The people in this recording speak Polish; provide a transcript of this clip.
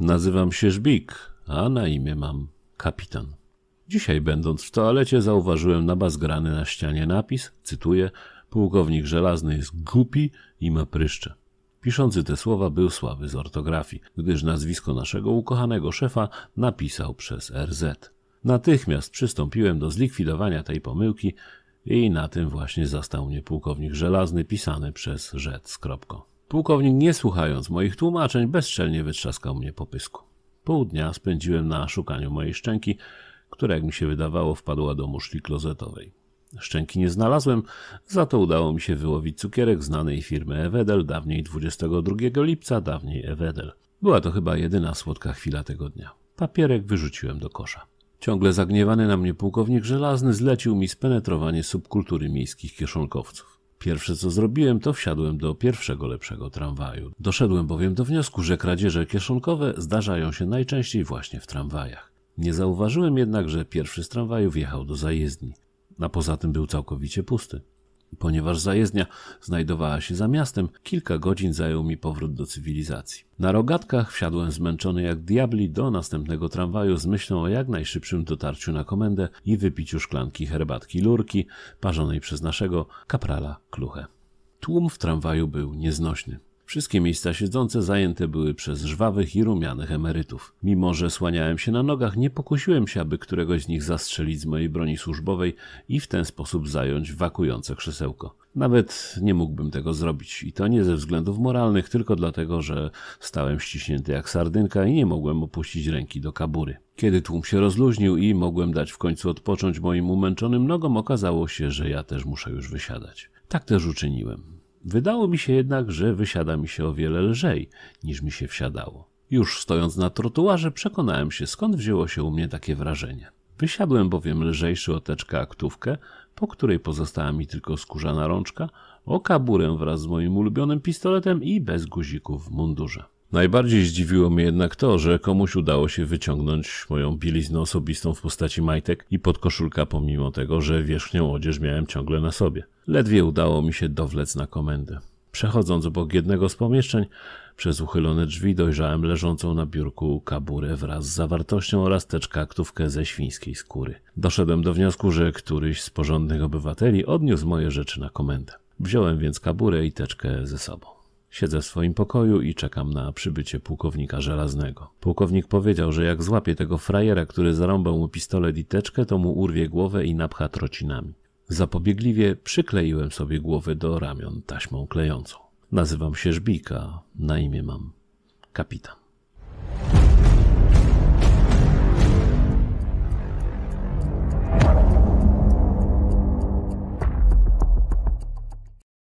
Nazywam się Żbik, a na imię mam kapitan. Dzisiaj będąc w toalecie zauważyłem na nabazgrany na ścianie napis, cytuję, pułkownik żelazny jest głupi i ma pryszcze. Piszący te słowa był słaby z ortografii, gdyż nazwisko naszego ukochanego szefa napisał przez RZ. Natychmiast przystąpiłem do zlikwidowania tej pomyłki i na tym właśnie zastał mnie pułkownik żelazny pisany przez rzec Pułkownik, nie słuchając moich tłumaczeń, bezczelnie wytrzaskał mnie po pysku. Pół dnia spędziłem na szukaniu mojej szczęki, która, jak mi się wydawało, wpadła do muszli klozetowej. Szczęki nie znalazłem, za to udało mi się wyłowić cukierek znanej firmy Ewedel, dawniej 22 lipca, dawniej Ewedel. Była to chyba jedyna słodka chwila tego dnia. Papierek wyrzuciłem do kosza. Ciągle zagniewany na mnie pułkownik żelazny zlecił mi spenetrowanie subkultury miejskich kieszonkowców. Pierwsze co zrobiłem, to wsiadłem do pierwszego lepszego tramwaju. Doszedłem bowiem do wniosku, że kradzieże kieszonkowe zdarzają się najczęściej właśnie w tramwajach. Nie zauważyłem jednak, że pierwszy z tramwaju wjechał do zajezdni, a poza tym był całkowicie pusty. Ponieważ zajezdnia znajdowała się za miastem, kilka godzin zajął mi powrót do cywilizacji. Na rogatkach wsiadłem zmęczony jak diabli do następnego tramwaju z myślą o jak najszybszym dotarciu na komendę i wypiciu szklanki herbatki lurki parzonej przez naszego kaprala Kluche. Tłum w tramwaju był nieznośny. Wszystkie miejsca siedzące zajęte były przez żwawych i rumianych emerytów. Mimo, że słaniałem się na nogach, nie pokusiłem się, aby któregoś z nich zastrzelić z mojej broni służbowej i w ten sposób zająć wakujące krzesełko. Nawet nie mógłbym tego zrobić i to nie ze względów moralnych, tylko dlatego, że stałem ściśnięty jak sardynka i nie mogłem opuścić ręki do kabury. Kiedy tłum się rozluźnił i mogłem dać w końcu odpocząć moim umęczonym nogom, okazało się, że ja też muszę już wysiadać. Tak też uczyniłem. Wydało mi się jednak, że wysiada mi się o wiele lżej, niż mi się wsiadało. Już stojąc na trotuarze przekonałem się, skąd wzięło się u mnie takie wrażenie. Wysiadłem bowiem lżejszy oteczkę aktówkę, po której pozostała mi tylko skórzana rączka, o kaburę wraz z moim ulubionym pistoletem i bez guzików w mundurze. Najbardziej zdziwiło mnie jednak to, że komuś udało się wyciągnąć moją bieliznę osobistą w postaci majtek i podkoszulka pomimo tego, że wierzchnią odzież miałem ciągle na sobie. Ledwie udało mi się dowlec na komendę. Przechodząc obok jednego z pomieszczeń, przez uchylone drzwi dojrzałem leżącą na biurku kaburę wraz z zawartością oraz teczka aktówkę ze świńskiej skóry. Doszedłem do wniosku, że któryś z porządnych obywateli odniósł moje rzeczy na komendę. Wziąłem więc kaburę i teczkę ze sobą. Siedzę w swoim pokoju i czekam na przybycie pułkownika żelaznego. Pułkownik powiedział, że jak złapie tego frajera, który zarąbał mu pistolet i teczkę, to mu urwie głowę i napcha trocinami. Zapobiegliwie przykleiłem sobie głowę do ramion taśmą klejącą. Nazywam się Żbika, na imię mam kapitan.